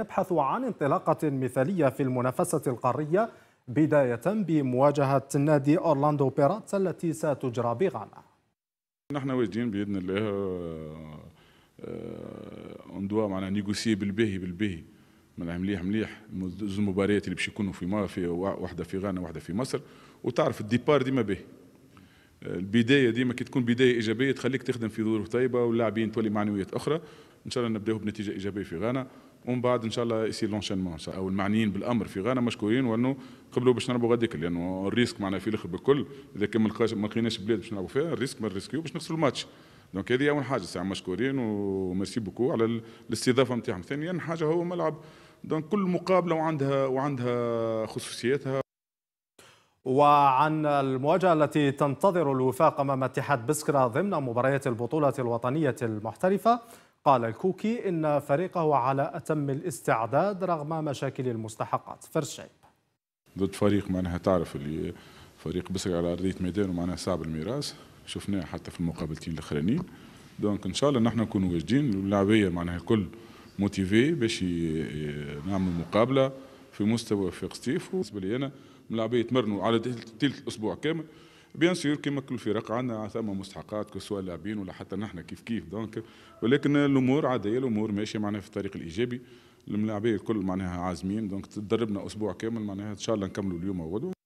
يبحث عن انطلاقة مثالية في المنافسة القارية بداية بمواجهة نادي أورلاندو بيراتس التي ستجرى بغانا نحن واجدين بإذن الله ندوا آه، آه، معنا نيغوسي بالبهي بالبهي معناها مليح مليح المباريات اللي باش يكونوا في ما في واحده في غانا واحده في مصر وتعرف الديبار ديما بهي البدايه ديما كي تكون بدايه ايجابيه تخليك تخدم في ظروف طيبه واللاعبين تولي معنويات اخرى ان شاء الله نبداو بنتيجه ايجابيه في غانا ومن بعد ان شاء الله يصير لونشينمون او المعنيين بالامر في غانا مشكورين وانه قبلوا باش نلعبوا غاديك لانه الريسك معنا في الاخر بالكل اذا كان ما لقيناش بلاد باش نلعبوا فيها الريسك ما نريسكيو باش نخسروا الماتش دونك هذه اول حاجه ساعه مشكورين وميرسي بوكو على الاستضافه نتاعهم ثانيا حاجه هو ملعب دونك كل مقابله وعندها وعندها خصوصياتها وعن المواجهة التي تنتظر الوفاق أمام اتحاد بسكرة ضمن مباريات البطولة الوطنية المحترفة قال الكوكي إن فريقه على أتم الاستعداد رغم مشاكل المستحقات فرشيب ضد فريق معناها تعرف اللي فريق بسكرة على أرضية ميدان ومعناها صعب الميراث شفناه حتى في المقابلتين الأخرانيين دونك إن شاء الله نحن نكون واجدين واللاعبية معناها الكل موتيفي باش نعمل مقابله في مستوى في قصيف بالنسبه لي انا ملاعبيه يتمرنوا على ثلث الاسبوع كامل بيان سور كيما كل فرق عندنا ثم مستحقات كسواء لاعبين ولا حتى نحن كيف كيف دونك ولكن الامور عاديه الامور ماشيه معناها في الطريق الايجابي الملاعبيه الكل معناها عازمين دونك تدربنا اسبوع كامل معناها ان شاء الله نكملوا اليوم وغدوه